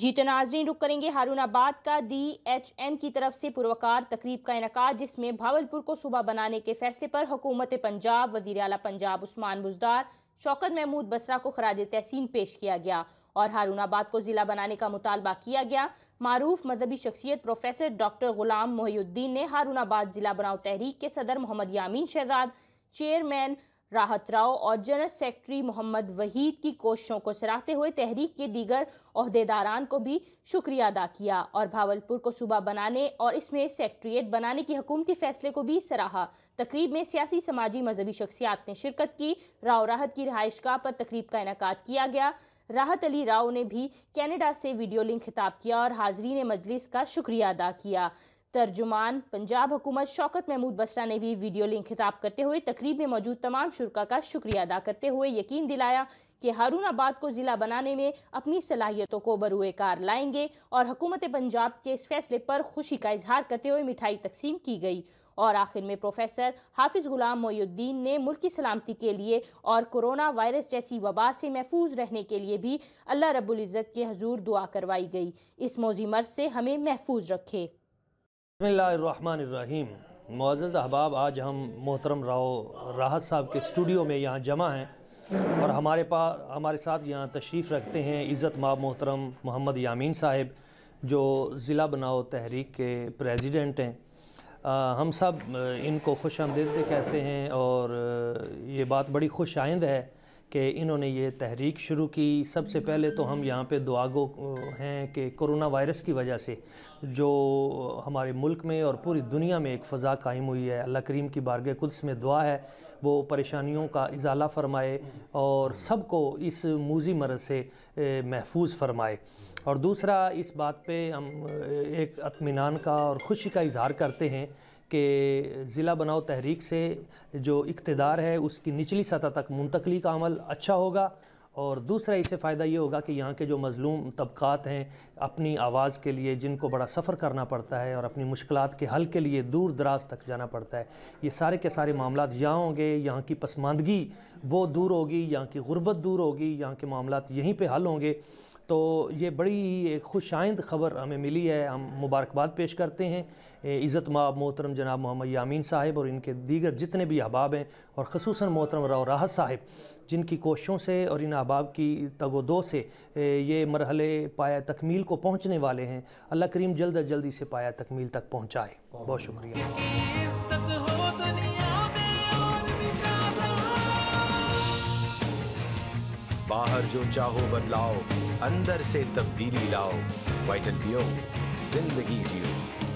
جی تو ناظرین رک کریں گے ہارون آباد کا ڈی ایچ این کی طرف سے پروکار تقریب کا انعقاد جس میں بھاولپور کو صوبہ بنانے کے فیصلے پر حکومت پنجاب وزیر اعلیٰ پنجاب عثمان بزدار شوکت محمود بسرا کو خراج تحسین پیش کیا گیا اور ہارون آباد کو ضلع بنانے کا مطالبہ کیا گیا معروف مذہبی شخصیت پروفیسر ڈاکٹر غلام محی الدین نے ہارون آباد ضلع بناؤ تحریک کے صدر محمد یامین شہزاد چیئرمین راحت راؤ اور جنرل سیکٹری محمد وحید کی کوششوں کو سراہتے ہوئے تحریک کے دیگر عہدے داران کو بھی شکریہ ادا کیا اور بھاولپور کو صوبہ بنانے اور اس میں سیکٹریٹ بنانے کی حکومتی فیصلے کو بھی سراہا تقریب میں سیاسی سماجی مذہبی شخصیات نے شرکت کی راؤ راحت کی رہائش گاہ پر تقریب کا انعقاد کیا گیا راحت علی راؤ نے بھی کینیڈا سے ویڈیو لنک خطاب کیا اور حاضری نے مجلس کا شکریہ ادا کیا ترجمان پنجاب حکومت شوکت محمود بسرا نے بھی ویڈیو لنک خطاب کرتے ہوئے تقریب میں موجود تمام شرکہ کا شکریہ ادا کرتے ہوئے یقین دلایا کہ ہارون آباد کو ضلع بنانے میں اپنی صلاحیتوں کو بروئے کار لائیں گے اور حکومت پنجاب کے اس فیصلے پر خوشی کا اظہار کرتے ہوئے مٹھائی تقسیم کی گئی اور آخر میں پروفیسر حافظ غلام معی الدین نے ملکی سلامتی کے لیے اور کرونا وائرس جیسی وبا سے محفوظ رہنے کے لیے بھی اللہ رب العزت کے حضور دعا کروائی گئی اس موزی مرض سے ہمیں محفوظ رکھے بسم اللہ الرحمن الرحیم معزز احباب آج ہم محترم راؤ راحت صاحب کے اسٹوڈیو میں یہاں جمع ہیں اور ہمارے پا ہمارے ساتھ یہاں تشریف رکھتے ہیں عزت ماب محترم محمد یامین صاحب جو ضلع بناؤ تحریک کے پریزیڈنٹ ہیں ہم سب ان کو خوش آمدید کہتے ہیں اور یہ بات بڑی خوش آئند ہے کہ انہوں نے یہ تحریک شروع کی سب سے پہلے تو ہم یہاں پہ دعا گو ہیں کہ کرونا وائرس کی وجہ سے جو ہمارے ملک میں اور پوری دنیا میں ایک فضا قائم ہوئی ہے اللہ کریم کی بارگ قدس میں دعا ہے وہ پریشانیوں کا ازالہ فرمائے اور سب کو اس موزی مرض سے محفوظ فرمائے اور دوسرا اس بات پہ ہم ایک اطمینان کا اور خوشی کا اظہار کرتے ہیں کہ ضلع بناؤ تحریک سے جو اقتدار ہے اس کی نچلی سطح تک منتقلی کا عمل اچھا ہوگا اور دوسرا اس سے فائدہ یہ ہوگا کہ یہاں کے جو مظلوم طبقات ہیں اپنی آواز کے لیے جن کو بڑا سفر کرنا پڑتا ہے اور اپنی مشکلات کے حل کے لیے دور دراز تک جانا پڑتا ہے یہ سارے کے سارے معاملات یہاں ہوں گے یہاں کی پسماندگی وہ دور ہوگی یہاں کی غربت دور ہوگی یہاں کے معاملات یہیں پہ حل ہوں گے تو یہ بڑی خوش آئند خبر ہمیں ملی ہے ہم مبارکباد پیش کرتے ہیں عزت ماب محترم جناب محمد یامین صاحب اور ان کے دیگر جتنے بھی احباب ہیں اور خصوصاً محترم راو راحت صاحب جن کی کوششوں سے اور ان احباب کی تگ و دو سے یہ مرحلے پایا تکمیل کو پہنچنے والے ہیں اللہ کریم جلد از جلدی سے پایا تکمیل تک پہنچائے بہت شکریہ باہر جو چاہو بدلاؤ اندر سے تبدیلی لاؤ وائٹل پیو زندگی جیو